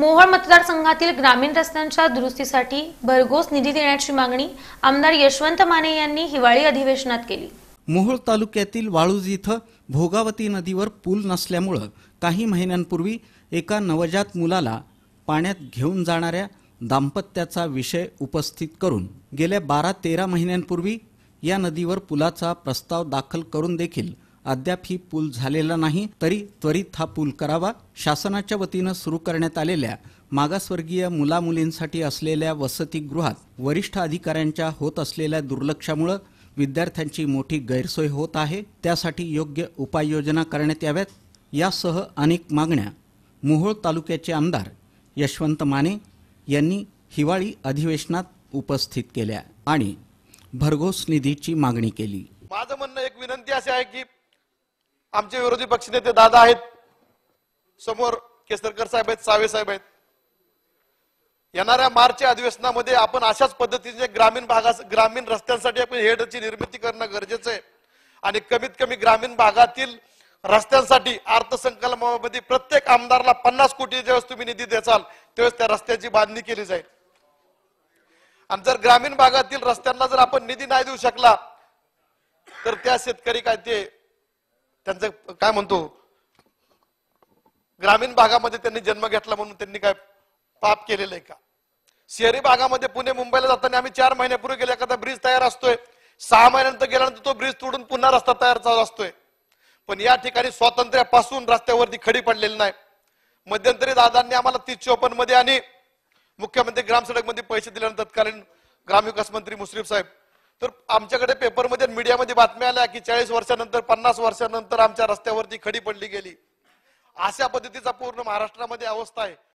मोहोळ मतदारसंघातील ग्रामीण रस्त्यांच्या दुरुस्तीसाठी भरघोस निधी देण्याची मागणी आमदार यशवंत माने यांनी हिवाळी अधिवेशनात केली मोहोळ तालुक्यातील वाळूज इथं भोगावती नदीवर पूल नसल्यामुळं काही महिन्यांपूर्वी एका नवजात मुलाला पाण्यात घेऊन जाणाऱ्या दाम्पत्याचा विषय उपस्थित करून गेल्या बारा तेरा महिन्यांपूर्वी या नदीवर पुलाचा प्रस्ताव दाखल करून देखील अद्याप ही पूल झालेला नाही तरी त्वरित हा पूल करावा शासनाच्या वतीनं सुरू करण्यात आलेल्या मागासवर्गीय मुलामुलींसाठी असलेल्या वसतिगृहात वरिष्ठ अधिकाऱ्यांच्या होत असलेल्या दुर्लक्षामुळं विद्यार्थ्यांची मोठी गैरसोय होत आहे त्यासाठी योग्य उपाययोजना करण्यात याव्यात यासह अनेक मागण्या मोहोळ तालुक्याचे आमदार यशवंत माने यांनी हिवाळी अधिवेशनात उपस्थित केल्या आणि भरघोस निधीची मागणी केली माझं म्हणणं एक विनंती अशी आहे की आमचे विरोधी पक्षनेते दादा आहेत समोर केसरकर साहेब आहेत सावे साहेब आहेत येणाऱ्या मार्चच्या अधिवेशनामध्ये आपण अशाच पद्धतीने ग्रामीण भागा ग्रामीण रस्त्यांसाठी आपण हेडची निर्मिती करणं गरजेचं आहे आणि कमीत कमी ग्रामीण भागातील रस्त्यांसाठी अर्थसंकल्पामध्ये प्रत्येक आमदारला पन्नास कोटी ज्यावेळेस तुम्ही निधी देचाल तेव्हा त्या रस्त्याची बांधणी केली जाईल आणि जर ग्रामीण भागातील रस्त्यांना जर आपण निधी नाही देऊ शकला तर त्या शेतकरी काय ते त्यांचं काय म्हणतो ग्रामीण भागामध्ये त्यांनी जन्म घेतला म्हणून त्यांनी काय पाप केलेलं आहे का शहरी भागामध्ये पुणे मुंबईला जाताना आम्ही चार महिन्यापूर्वी गेले एखादा ब्रिज तयार असतोय सहा महिन्यानंतर गेल्यानंतर तो ब्रिज तोडून पुन्हा रस्ता तयार चालू असतोय पण या ठिकाणी स्वातंत्र्यापासून रस्त्यावरती खडी पडलेली नाही मध्यंतरी दादांनी आम्हाला तीस चोपन्न मध्ये आणि मुख्यमंत्री ग्रामसडक मध्ये पैसे दिल्यानंतर तत्कालीन ग्रामविकास मंत्री मुश्रीफ साहेब तर आमच्याकडे पेपरमध्ये मीडियामध्ये बातम्या आल्या की चाळीस वर्षानंतर पन्नास वर्षानंतर आमच्या रस्त्यावरती खडी पडली गेली अशा पद्धतीचा पूर्ण महाराष्ट्रामध्ये अवस्था आहे